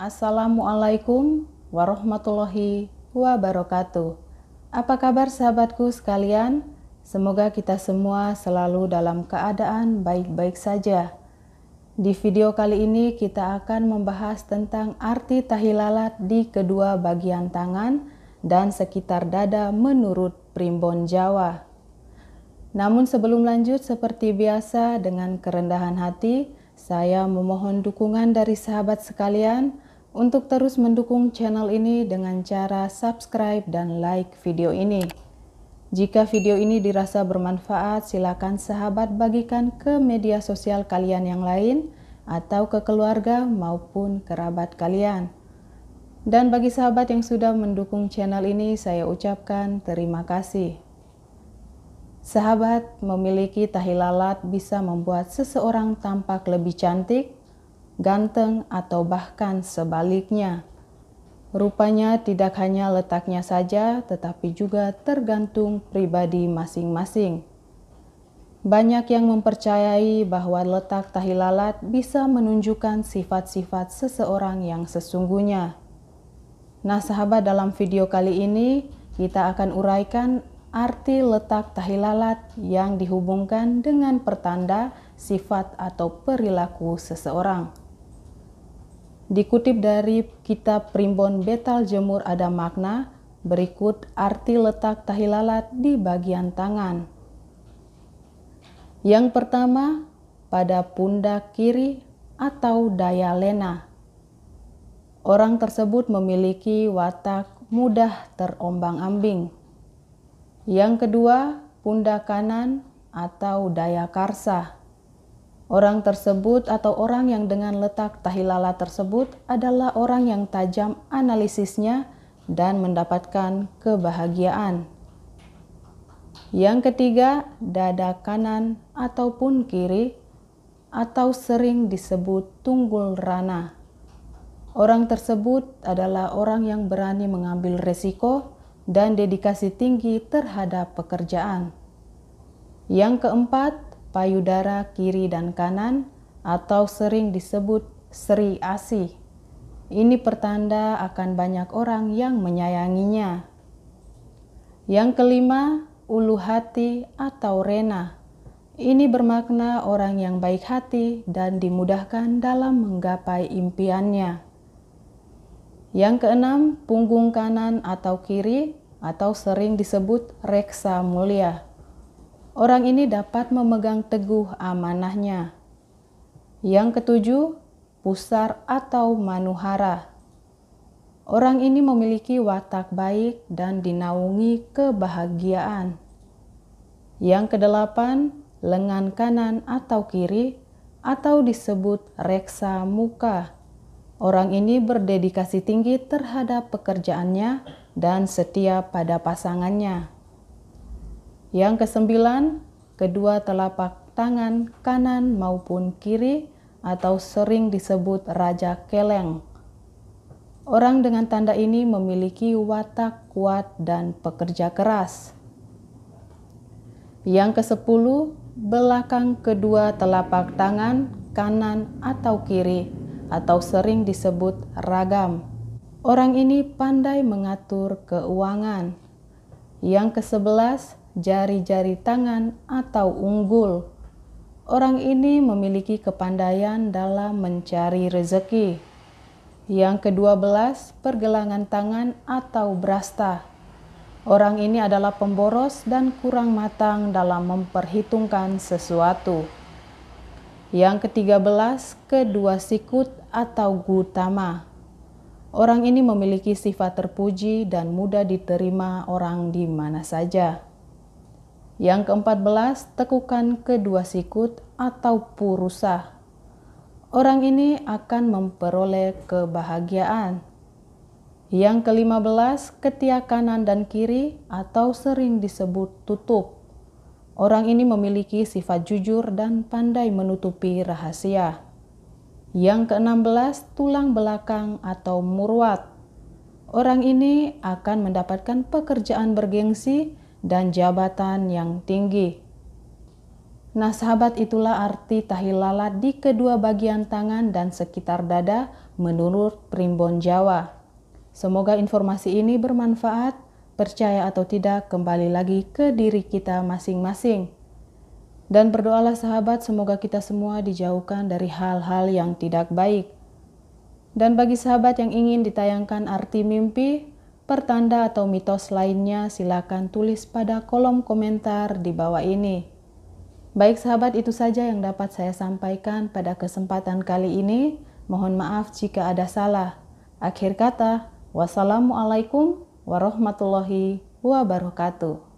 Assalamualaikum warahmatullahi wabarakatuh. Apa kabar sahabatku sekalian? Semoga kita semua selalu dalam keadaan baik-baik saja. Di video kali ini kita akan membahas tentang arti tahilalat di kedua bagian tangan dan sekitar dada menurut primbon Jawa. Namun sebelum lanjut seperti biasa dengan kerendahan hati, saya memohon dukungan dari sahabat sekalian untuk terus mendukung channel ini dengan cara subscribe dan like video ini. Jika video ini dirasa bermanfaat, silakan sahabat bagikan ke media sosial kalian yang lain atau ke keluarga maupun kerabat kalian. Dan bagi sahabat yang sudah mendukung channel ini, saya ucapkan terima kasih. Sahabat memiliki tahilalat bisa membuat seseorang tampak lebih cantik, ganteng, atau bahkan sebaliknya. Rupanya, tidak hanya letaknya saja, tetapi juga tergantung pribadi masing-masing. Banyak yang mempercayai bahwa letak tahi lalat bisa menunjukkan sifat-sifat seseorang yang sesungguhnya. Nah, sahabat, dalam video kali ini kita akan uraikan arti letak tahi lalat yang dihubungkan dengan pertanda, sifat, atau perilaku seseorang. Dikutip dari kitab Primbon Betal Jemur ada makna, berikut arti letak tahilalat di bagian tangan. Yang pertama, pada pundak kiri atau daya lena. Orang tersebut memiliki watak mudah terombang-ambing. Yang kedua, pundak kanan atau daya karsa Orang tersebut atau orang yang dengan letak tahilala tersebut adalah orang yang tajam analisisnya dan mendapatkan kebahagiaan. Yang ketiga, dada kanan ataupun kiri atau sering disebut tunggul rana. Orang tersebut adalah orang yang berani mengambil resiko dan dedikasi tinggi terhadap pekerjaan. Yang keempat, payudara kiri dan kanan atau sering disebut Sri Asih. Ini pertanda akan banyak orang yang menyayanginya. Yang kelima, ulu hati atau rena. Ini bermakna orang yang baik hati dan dimudahkan dalam menggapai impiannya. Yang keenam, punggung kanan atau kiri atau sering disebut reksa mulia orang ini dapat memegang teguh amanahnya. Yang ketujuh, pusar atau manuhara. Orang ini memiliki watak baik dan dinaungi kebahagiaan. Yang kedelapan, lengan kanan atau kiri atau disebut reksa muka. Orang ini berdedikasi tinggi terhadap pekerjaannya dan setia pada pasangannya. Yang kesembilan, kedua telapak tangan kanan maupun kiri atau sering disebut raja keleng. Orang dengan tanda ini memiliki watak kuat dan pekerja keras. Yang kesepuluh, belakang kedua telapak tangan kanan atau kiri atau sering disebut ragam. Orang ini pandai mengatur keuangan. Yang kesebelas, jari-jari tangan, atau unggul. Orang ini memiliki kepandaian dalam mencari rezeki. Yang kedua belas, pergelangan tangan atau brasta. Orang ini adalah pemboros dan kurang matang dalam memperhitungkan sesuatu. Yang ketiga belas, kedua sikut atau gutama. Orang ini memiliki sifat terpuji dan mudah diterima orang di mana saja. Yang keempat belas, tekukan kedua sikut atau purusa. Orang ini akan memperoleh kebahagiaan. Yang kelima belas, ketiak kanan dan kiri atau sering disebut tutup. Orang ini memiliki sifat jujur dan pandai menutupi rahasia. Yang keenam belas, tulang belakang atau murwat. Orang ini akan mendapatkan pekerjaan bergengsi dan jabatan yang tinggi. Nah, sahabat, itulah arti tahilala di kedua bagian tangan dan sekitar dada menurut Primbon Jawa. Semoga informasi ini bermanfaat. Percaya atau tidak, kembali lagi ke diri kita masing-masing. Dan berdoalah sahabat, semoga kita semua dijauhkan dari hal-hal yang tidak baik. Dan bagi sahabat yang ingin ditayangkan arti mimpi, pertanda atau mitos lainnya silakan tulis pada kolom komentar di bawah ini. Baik sahabat, itu saja yang dapat saya sampaikan pada kesempatan kali ini. Mohon maaf jika ada salah. Akhir kata, wassalamualaikum warahmatullahi wabarakatuh.